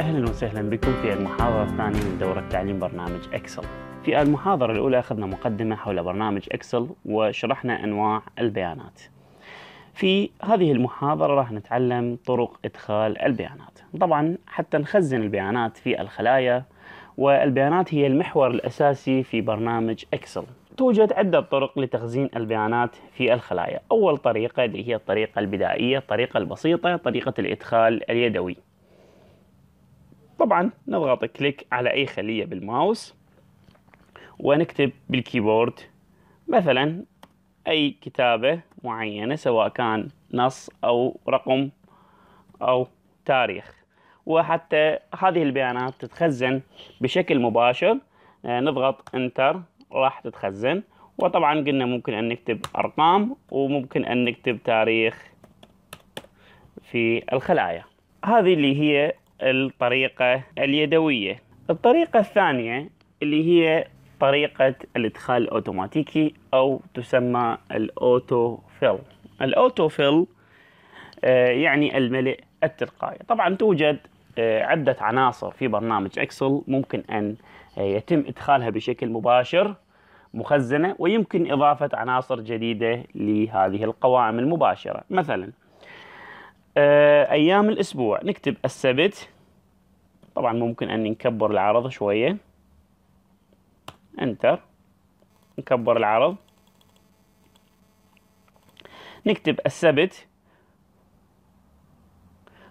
أهلا وسهلا بكم في المحاضرة الثانية من دورة تعليم برنامج إكسل في المحاضرة الأولى أخذنا مقدمة حول برنامج إكسل وشرحنا أنواع البيانات في هذه المحاضرة راح نتعلم طرق إدخال البيانات طبعا حتى نخزن البيانات في الخلايا والبيانات هي المحور الأساسي في برنامج إكسل توجد عدة طرق لتخزين البيانات في الخلايا أول طريقة اللي هي الطريقة البدائية الطريقة البسيطة طريقة الإدخال اليدوي طبعا نضغط كليك على أي خلية بالماوس ونكتب بالكيبورد مثلا أي كتابة معينة سواء كان نص أو رقم أو تاريخ وحتى هذه البيانات تتخزن بشكل مباشر آه، نضغط انتر راح تتخزن وطبعا قلنا ممكن ان نكتب ارقام وممكن ان نكتب تاريخ في الخلايا هذه اللي هي الطريقة اليدوية الطريقة الثانية اللي هي طريقة الادخال الاوتوماتيكي او تسمى الاوتو فيل الاوتو فيل آه، يعني الملء التلقائي طبعا توجد آه، عدة عناصر في برنامج اكسل ممكن ان آه، يتم ادخالها بشكل مباشر مخزنة ويمكن اضافة عناصر جديدة لهذه القوائم المباشرة مثلا آه، أيام الأسبوع نكتب السبت طبعا ممكن أن نكبر العرض شوية انتر نكبر العرض نكتب السبت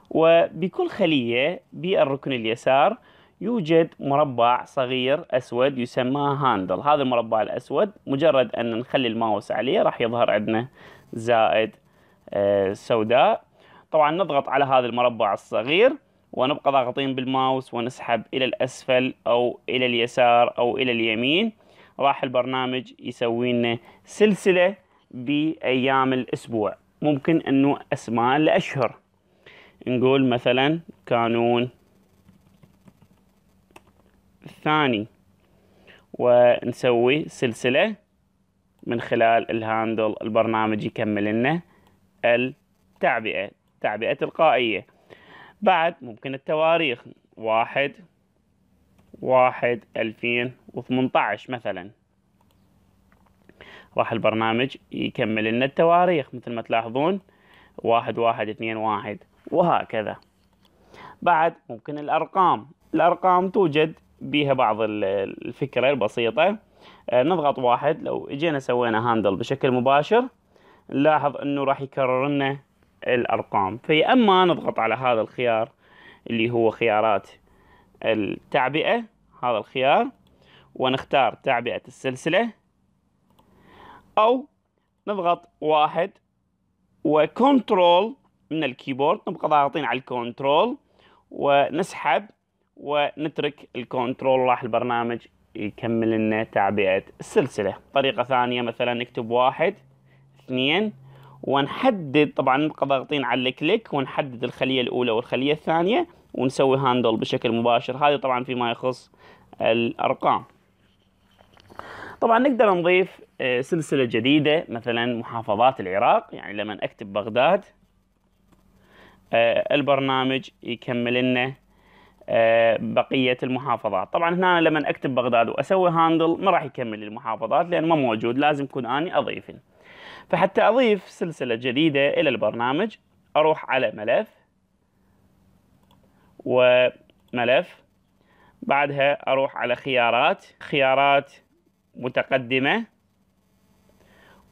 وبكل خلية بالركن اليسار يوجد مربع صغير أسود يسمى هاندل هذا المربع الأسود مجرد أن نخلي الماوس عليه راح يظهر عندنا زائد آه، سوداء طبعا نضغط على هذا المربع الصغير ونبقى ضاغطين بالماوس ونسحب إلى الأسفل أو إلى اليسار أو إلى اليمين راح البرنامج يسوي لنا سلسلة بأيام الأسبوع ممكن أنه أسماء الأشهر نقول مثلا كانون الثاني ونسوي سلسلة من خلال الهاندل البرنامج يكمل لنا التعبئة تعبئة تلقائية بعد ممكن التواريخ واحد واحد ألفين وثمنتعش مثلا راح البرنامج يكمل لنا التواريخ مثل ما تلاحظون واحد واحد اثنين واحد وهكذا بعد ممكن الأرقام الأرقام توجد بها بعض الفكرة البسيطة آه، نضغط واحد لو اجينا سوينا هاندل بشكل مباشر نلاحظ انه راح يكرر لنا الأرقام فيا أما نضغط على هذا الخيار اللي هو خيارات التعبئة هذا الخيار ونختار تعبئة السلسلة أو نضغط واحد وكنترول من الكيبورد نبقى ضاغطين على الكنترول ونسحب ونترك الكنترول راح البرنامج يكمل لنا تعبئة السلسلة طريقة ثانية مثلا نكتب واحد اثنين ونحدد طبعا نبقى ضاغطين على الكليك ونحدد الخليه الاولى والخليه الثانيه ونسوي هاندل بشكل مباشر هذا طبعا فيما يخص الارقام طبعا نقدر نضيف آه، سلسله جديده مثلا محافظات العراق يعني لما اكتب بغداد آه، البرنامج يكمل لنا آه، بقية المحافظات طبعا هنا لما أكتب بغداد وأسوي هاندل ما راح يكمل المحافظات لأن ما موجود لازم يكون أني أضيفه فحتى أضيف سلسلة جديدة إلى البرنامج أروح على ملف وملف بعدها أروح على خيارات خيارات متقدمة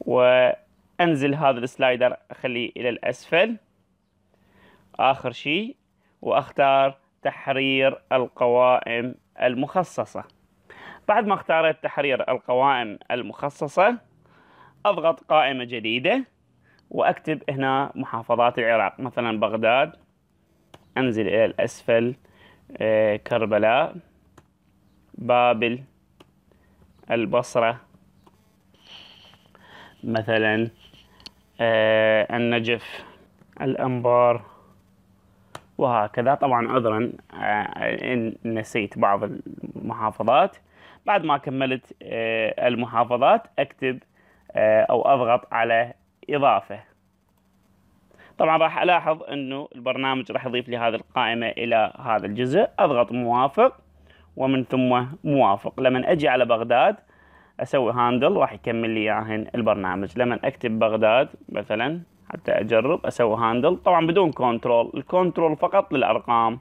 وأنزل هذا السلايدر أخليه إلى الأسفل آخر شيء وأختار تحرير القوائم المخصصة بعد ما اختارت تحرير القوائم المخصصة اضغط قائمة جديدة واكتب هنا محافظات العراق مثلا بغداد انزل الى الاسفل آه، كربلاء بابل البصرة مثلا آه، النجف الأنبار وهكذا طبعا عذرا آه، إن نسيت بعض المحافظات بعد ما كملت المحافظات أكتب آه، او اضغط على اضافه طبعا راح الاحظ انه البرنامج راح يضيف لي هذه القائمه الى هذا الجزء اضغط موافق ومن ثم موافق لما اجي على بغداد اسوي هاندل راح يكمل لي اياهن البرنامج لما اكتب بغداد مثلا حتى اجرب اسوي هاندل طبعا بدون كنترول الكنترول فقط للارقام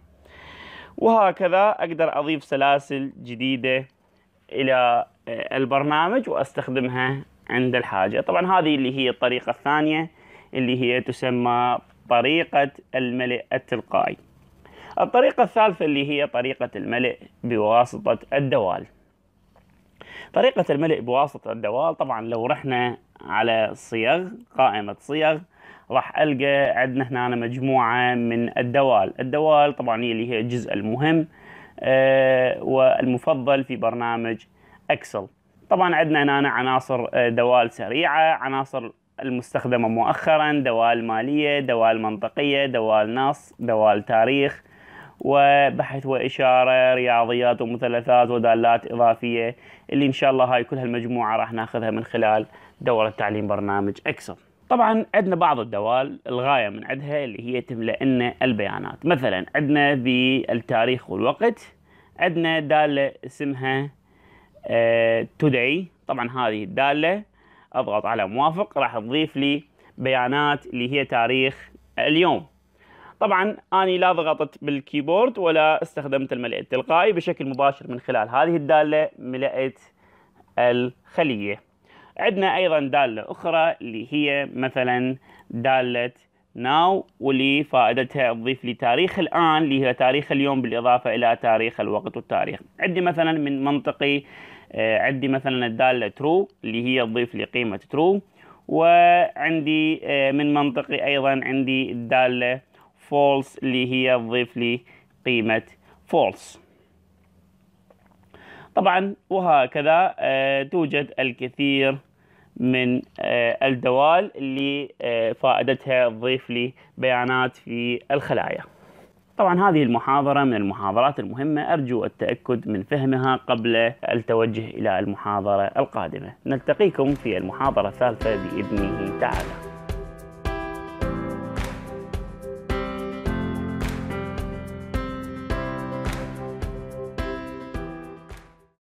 وهكذا اقدر اضيف سلاسل جديده الى آه، البرنامج واستخدمها عند الحاجة طبعا هذه اللي هي الطريقة الثانية اللي هي تسمى طريقة الملء التلقائي الطريقة الثالثة اللي هي طريقة الملء بواسطة الدوال طريقة الملء بواسطة الدوال طبعا لو رحنا على صيغ قائمة صيغ راح ألقى عندنا هنا مجموعة من الدوال الدوال طبعا هي اللي هي الجزء المهم آه، والمفضل في برنامج اكسل طبعا عندنا هنا عناصر آه، دوال سريعه عناصر المستخدمه مؤخرا دوال ماليه دوال منطقيه دوال نص دوال تاريخ وبحث وإشارة رياضيات ومثلثات ودالات إضافية اللي إن شاء الله هاي كلها المجموعه راح ناخذها من خلال دورة تعليم برنامج اكسل طبعا عندنا بعض الدوال الغاية من عندها اللي هي تملأ لنا البيانات مثلا عندنا بالتاريخ والوقت عندنا دالة اسمها تدعي طبعا هذه الداله اضغط على موافق راح تضيف لي بيانات اللي هي تاريخ اليوم طبعا اني لا ضغطت بالكيبورد ولا استخدمت الملئ التلقائي بشكل مباشر من خلال هذه الداله ملئت الخليه عندنا ايضا داله اخرى اللي هي مثلا داله ناو واللي فائدتها تضيف لي تاريخ الان اللي هي تاريخ اليوم بالاضافه الى تاريخ الوقت والتاريخ عندي مثلا من منطقي آه، عندي مثلا الدالة true اللي هي تضيف لي قيمة true وعندي آه، من منطقي أيضا عندي الدالة false اللي هي تضيف لي قيمة false طبعا وهكذا آه، توجد الكثير من الدوال اللي فائدتها تضيف لي بيانات في الخلايا طبعا هذه المحاضرة من المحاضرات المهمة أرجو التأكد من فهمها قبل التوجه إلى المحاضرة القادمة نلتقيكم في المحاضرة الثالثة بإذنه تعالى